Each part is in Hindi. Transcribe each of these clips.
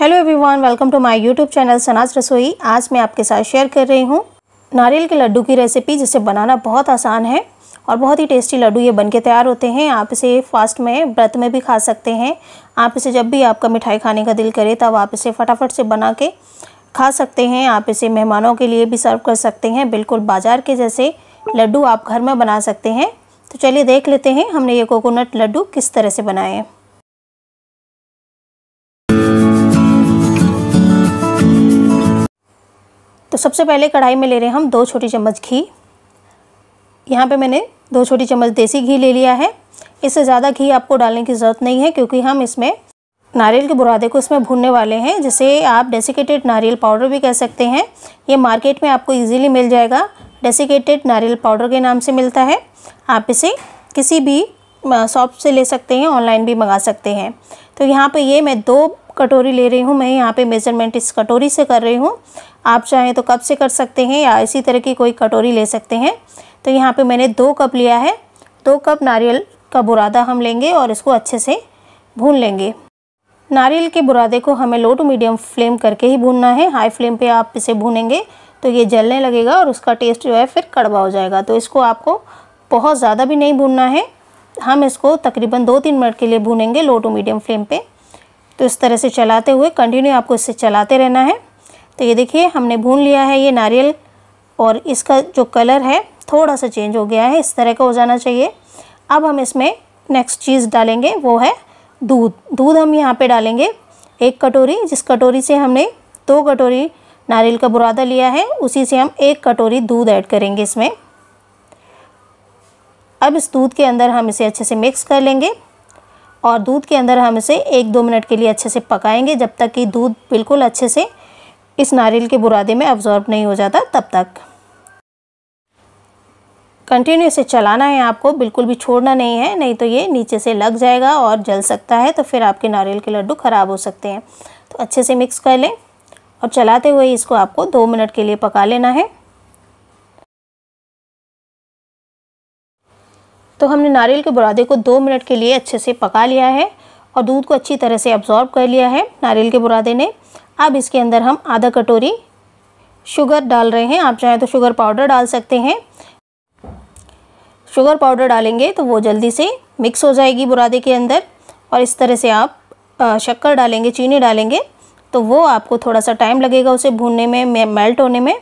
hello everyone welcome to my YouTube channel Sana's Rasoi आज मैं आपके साथ शेयर कर रही हूँ नारियल के लड्डू की रेसिपी जिसे बनाना बहुत आसान है और बहुत ही टेस्टी लड्डू ये बनके तैयार होते हैं आप इसे फास्ट में व्रत में भी खा सकते हैं आप इसे जब भी आपका मिठाई खाने का दिल करे तब आप इसे फटाफट से बना के खा सकते हैं आप इसे मेहमानों के लिए भी सर्व कर सकते हैं बिल्कुल बाजार के जैसे लड्डू आप घर में बना सकते हैं तो चलिए देख लेते हैं हमने ये कोकोनट लड्डू किस तरह से बनाए हैं तो सबसे पहले कढ़ाई में ले रहे हैं हम दो छोटी चम्मच घी यहाँ पे मैंने दो छोटी चम्मच देसी घी ले लिया है इससे ज़्यादा घी आपको डालने की ज़रूरत नहीं है क्योंकि हम इसमें नारियल के बुरादे को इसमें भूनने वाले हैं जिसे आप डेसिकेटेड नारियल पाउडर भी कह सकते हैं ये मार्केट में आपको ईजिली मिल जाएगा डेसिकेटेड नारियल पाउडर के नाम से मिलता है आप इसे किसी भी शॉप से ले सकते हैं ऑनलाइन भी मंगा सकते हैं तो यहाँ पे ये मैं दो कटोरी ले रही हूँ मैं यहाँ पे मेज़रमेंट इस कटोरी से कर रही हूँ आप चाहें तो कप से कर सकते हैं या इसी तरह की कोई कटोरी ले सकते हैं तो यहाँ पे मैंने दो कप लिया है दो कप नारियल का बुरादा हम लेंगे और इसको अच्छे से भून लेंगे नारियल के बुरादे को हमें लो टू मीडियम फ्लेम करके ही भूनना है हाई फ्लेम पर आप इसे भूनेंगे तो ये जलने लगेगा और उसका टेस्ट जो है फिर कड़वा हो जाएगा तो इसको आपको बहुत ज़्यादा भी नहीं भूनना है हम इसको तकरीबन दो तीन मिनट के लिए भूनेंगे लो टू मीडियम फ्लेम पर तो इस तरह से चलाते हुए कंटिन्यू आपको इसे चलाते रहना है तो ये देखिए हमने भून लिया है ये नारियल और इसका जो कलर है थोड़ा सा चेंज हो गया है इस तरह का हो जाना चाहिए अब हम इसमें नेक्स्ट चीज़ डालेंगे वो है दूध दूध हम यहाँ पे डालेंगे एक कटोरी जिस कटोरी से हमने दो कटोरी नारियल का बुरादा लिया है उसी से हम एक कटोरी दूध ऐड करेंगे इसमें अब इस दूध के अंदर हम इसे अच्छे से मिक्स कर लेंगे और दूध के अंदर हम इसे एक दो मिनट के लिए अच्छे से पकाएंगे जब तक कि दूध बिल्कुल अच्छे से इस नारियल के बुरादे में अब्जॉर्ब नहीं हो जाता तब तक कंटिन्यू इसे चलाना है आपको बिल्कुल भी छोड़ना नहीं है नहीं तो ये नीचे से लग जाएगा और जल सकता है तो फिर आपके नारियल के लड्डू ख़राब हो सकते हैं तो अच्छे से मिक्स कर लें और चलाते हुए इसको आपको दो मिनट के लिए पका लेना है तो हमने नारियल के बुरादे को दो मिनट के लिए अच्छे से पका लिया है और दूध को अच्छी तरह से अब्जॉर्ब कर लिया है नारियल के बुरादे ने अब इसके अंदर हम आधा कटोरी शुगर डाल रहे हैं आप चाहें तो शुगर पाउडर डाल सकते हैं शुगर पाउडर डालेंगे तो वो जल्दी से मिक्स हो जाएगी बुरादे के अंदर और इस तरह से आप शक्कर डालेंगे चीनी डालेंगे तो वो आपको थोड़ा सा टाइम लगेगा उसे भूनने में मेल्ट होने में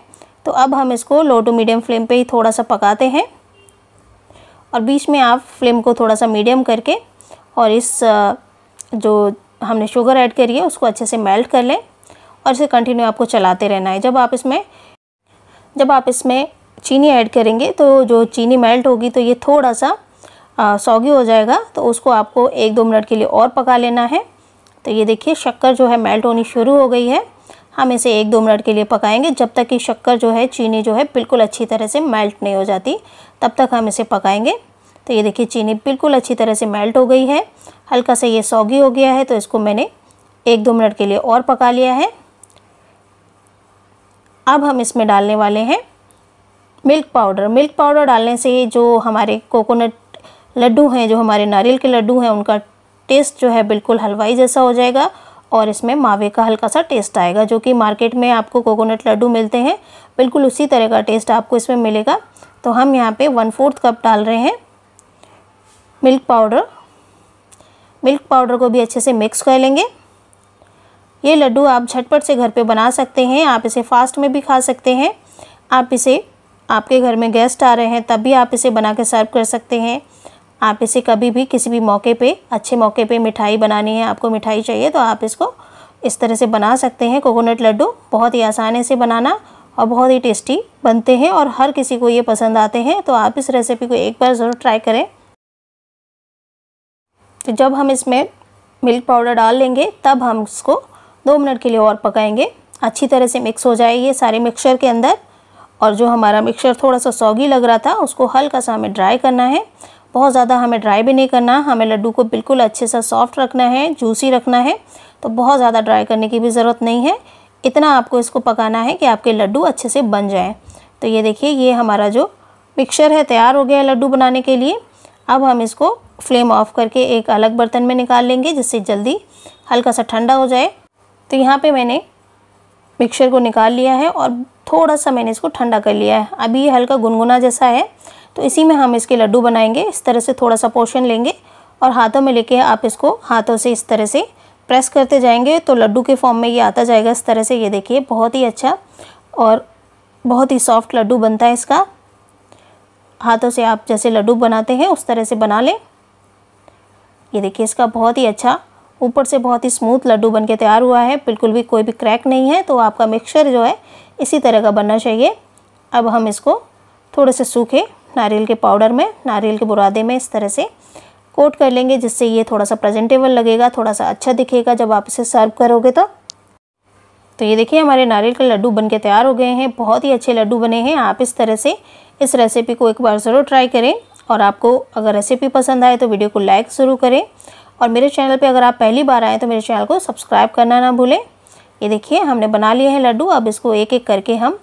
तो अब हम इसको लो टू मीडियम फ्लेम पे ही थोड़ा सा पकाते हैं और बीच में आप फ्लेम को थोड़ा सा मीडियम करके और इस जो हमने शुगर ऐड करी है उसको अच्छे से मेल्ट कर लें और इसे कंटिन्यू आपको चलाते रहना है जब आप इसमें जब आप इसमें चीनी ऐड करेंगे तो जो चीनी मेल्ट होगी तो ये थोड़ा सा सौगी हो जाएगा तो उसको आपको एक दो मिनट के लिए और पका लेना है तो ये देखिए शक्कर जो है मेल्ट होनी शुरू हो गई है हम इसे एक दो मिनट के लिए पकाएंगे जब तक कि शक्कर जो है चीनी जो है बिल्कुल अच्छी तरह से मेल्ट नहीं हो जाती तब तक हम इसे पकाएंगे तो ये देखिए चीनी बिल्कुल अच्छी तरह से मेल्ट हो गई है हल्का सा ये सौगी हो गया है तो इसको मैंने एक दो मिनट के लिए और पका लिया है अब हम इसमें डालने वाले हैं मिल्क पाउडर मिल्क पाउडर डालने से जो हमारे कोकोनट लड्डू हैं जो हमारे नारियल के लड्डू हैं उनका टेस्ट जो है बिल्कुल हलवाई जैसा हो जाएगा और इसमें मावे का हल्का सा टेस्ट आएगा जो कि मार्केट में आपको कोकोनट लड्डू मिलते हैं बिल्कुल उसी तरह का टेस्ट आपको इसमें मिलेगा तो हम यहाँ पे वन फोर्थ कप डाल रहे हैं मिल्क पाउडर मिल्क पाउडर को भी अच्छे से मिक्स कर लेंगे ये लड्डू आप झटपट से घर पर बना सकते हैं आप इसे फास्ट में भी खा सकते हैं आप इसे आपके घर में गेस्ट आ रहे हैं तब भी आप इसे बना के सर्व कर सकते हैं आप इसे कभी भी किसी भी मौके पे अच्छे मौके पे मिठाई बनानी है आपको मिठाई चाहिए तो आप इसको इस तरह से बना सकते हैं कोकोनट लड्डू बहुत ही आसान से बनाना और बहुत ही टेस्टी बनते हैं और हर किसी को ये पसंद आते हैं तो आप इस रेसिपी को एक बार ज़रूर ट्राई करें तो जब हम इसमें मिल्क पाउडर डाल लेंगे तब हम इसको दो मिनट के लिए और पकाएंगे अच्छी तरह से मिक्स हो जाए ये सारे मिक्सचर के अंदर और जो हमारा मिक्सचर थोड़ा सा सौगी लग रहा था उसको हल्का सा हमें ड्राई करना है बहुत ज़्यादा हमें ड्राई भी नहीं करना हमें लड्डू को बिल्कुल अच्छे से सॉफ्ट रखना है जूसी रखना है तो बहुत ज़्यादा ड्राई करने की भी ज़रूरत नहीं है इतना आपको इसको पकाना है कि आपके लड्डू अच्छे से बन जाएँ तो ये देखिए ये हमारा जो मिक्सर है तैयार हो गया लड्डू बनाने के लिए अब हम इसको फ्लेम ऑफ करके एक अलग बर्तन में निकाल लेंगे जिससे जल्दी हल्का सा ठंडा हो जाए तो यहाँ पे मैंने मिक्सर को निकाल लिया है और थोड़ा सा मैंने इसको ठंडा कर लिया है अभी ये हल्का गुनगुना जैसा है तो इसी में हम इसके लड्डू बनाएंगे इस तरह से थोड़ा सा पोर्शन लेंगे और हाथों में लेके आप इसको हाथों से इस तरह से प्रेस करते जाएंगे तो लड्डू के फॉर्म में ये आता जाएगा इस तरह से ये देखिए बहुत ही अच्छा और बहुत ही सॉफ्ट लड्डू बनता है इसका हाथों से आप जैसे लड्डू बनाते हैं उस तरह से बना लें ये देखिए इसका बहुत ही अच्छा ऊपर से बहुत ही स्मूथ लड्डू बन के तैयार हुआ है बिल्कुल भी कोई भी क्रैक नहीं है तो आपका मिक्सचर जो है इसी तरह का बनना चाहिए अब हम इसको थोड़े से सूखे नारियल के पाउडर में नारियल के बुरादे में इस तरह से कोट कर लेंगे जिससे ये थोड़ा सा प्रेजेंटेबल लगेगा थोड़ा सा अच्छा दिखेगा जब आप इसे सर्व करोगे तो तो ये देखिए हमारे नारियल के लड्डू बनके तैयार हो गए हैं बहुत ही अच्छे लड्डू बने हैं आप इस तरह से इस रेसिपी को एक बार ज़रूर ट्राई करें और आपको अगर रेसिपी पसंद आए तो वीडियो को लाइक ज़रूर करें और मेरे चैनल पर अगर आप पहली बार आएँ तो मेरे चैनल को सब्सक्राइब करना ना भूलें ये देखिए हमने बना लिए हैं लड्डू अब इसको एक एक करके हम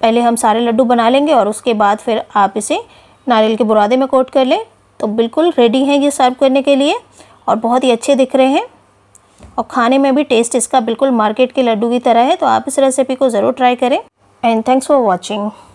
पहले हम सारे लड्डू बना लेंगे और उसके बाद फिर आप इसे नारियल के बुरादे में कोट कर लें तो बिल्कुल रेडी हैं ये सर्व करने के लिए और बहुत ही अच्छे दिख रहे हैं और खाने में भी टेस्ट इसका बिल्कुल मार्केट के लड्डू की तरह है तो आप इस रेसिपी को ज़रूर ट्राई करें एंड थैंक्स फॉर वॉचिंग